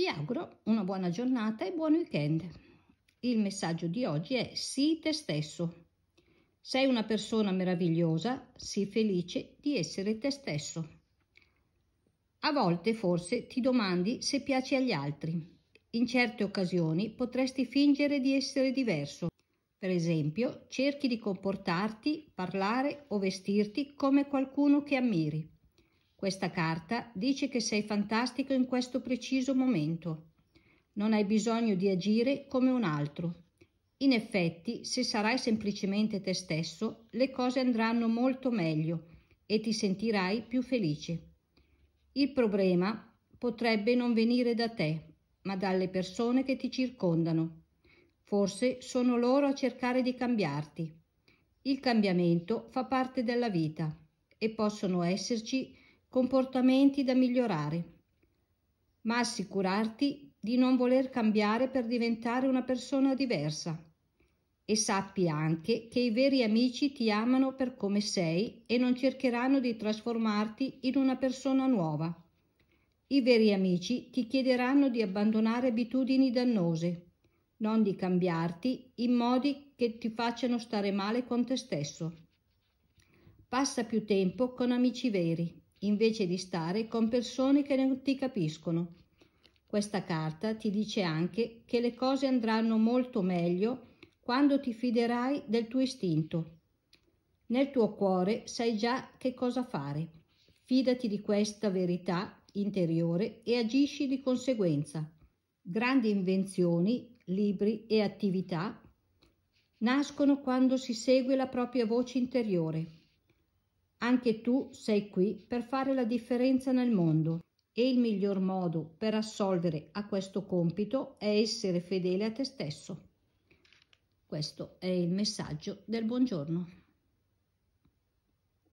Vi auguro una buona giornata e buon weekend. Il messaggio di oggi è sii te stesso. Sei una persona meravigliosa, sii felice di essere te stesso. A volte forse ti domandi se piaci agli altri. In certe occasioni potresti fingere di essere diverso. Per esempio, cerchi di comportarti, parlare o vestirti come qualcuno che ammiri. Questa carta dice che sei fantastico in questo preciso momento. Non hai bisogno di agire come un altro. In effetti, se sarai semplicemente te stesso, le cose andranno molto meglio e ti sentirai più felice. Il problema potrebbe non venire da te, ma dalle persone che ti circondano. Forse sono loro a cercare di cambiarti. Il cambiamento fa parte della vita e possono esserci comportamenti da migliorare, ma assicurarti di non voler cambiare per diventare una persona diversa. E sappi anche che i veri amici ti amano per come sei e non cercheranno di trasformarti in una persona nuova. I veri amici ti chiederanno di abbandonare abitudini dannose, non di cambiarti in modi che ti facciano stare male con te stesso. Passa più tempo con amici veri, invece di stare con persone che non ti capiscono. Questa carta ti dice anche che le cose andranno molto meglio quando ti fiderai del tuo istinto. Nel tuo cuore sai già che cosa fare. Fidati di questa verità interiore e agisci di conseguenza. Grandi invenzioni, libri e attività nascono quando si segue la propria voce interiore. Anche tu sei qui per fare la differenza nel mondo e il miglior modo per assolvere a questo compito è essere fedele a te stesso. Questo è il messaggio del buongiorno.